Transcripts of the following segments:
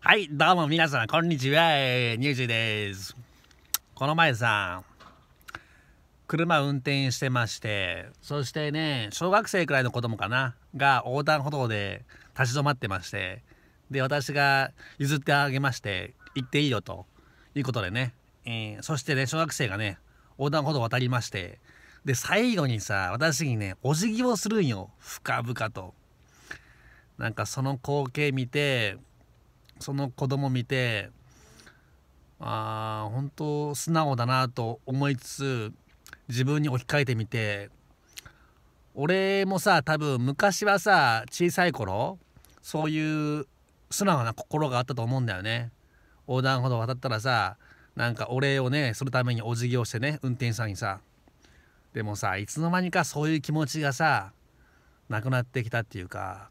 はい、どうも皆さん、こんにちは。ニュージーです。この前さ、車運転してまして、そしてね、小学生くらいの子供かな、が横断歩道で立ち止まってまして、で、私が譲ってあげまして、行っていいよということでね、えー、そしてね、小学生がね、横断歩道を渡りまして、で、最後にさ、私にね、お辞儀をするんよ、深々と。なんかその光景見て、その子供見てあ本当素直だなと思いつつ自分に置き換えてみて俺もさ多分昔はさ小さい頃そういう素直な心があったと思うんだよね横断歩道渡ったらさなんかお礼をねするためにお辞儀をしてね運転手さんにさでもさいつの間にかそういう気持ちがさなくなってきたっていうか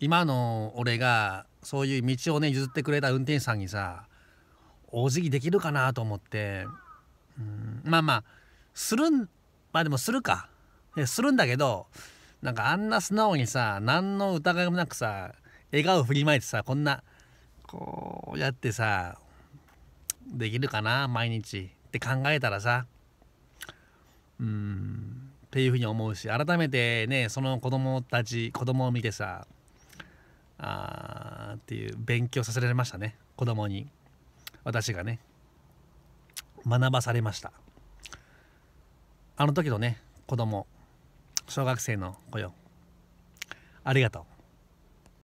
今の俺がそういう道をね譲ってくれた運転手さんにさお辞儀できるかなと思ってうんまあまあするんまあでもするかするんだけどなんかあんな素直にさ何の疑いもなくさ笑顔振りまいてさこんなこうやってさできるかな毎日って考えたらさうんっていうふうに思うし改めてねその子供たち子供を見てさあっていう勉強させられましたね子供に私がね学ばされましたあの時のね子供小学生の子よありがとう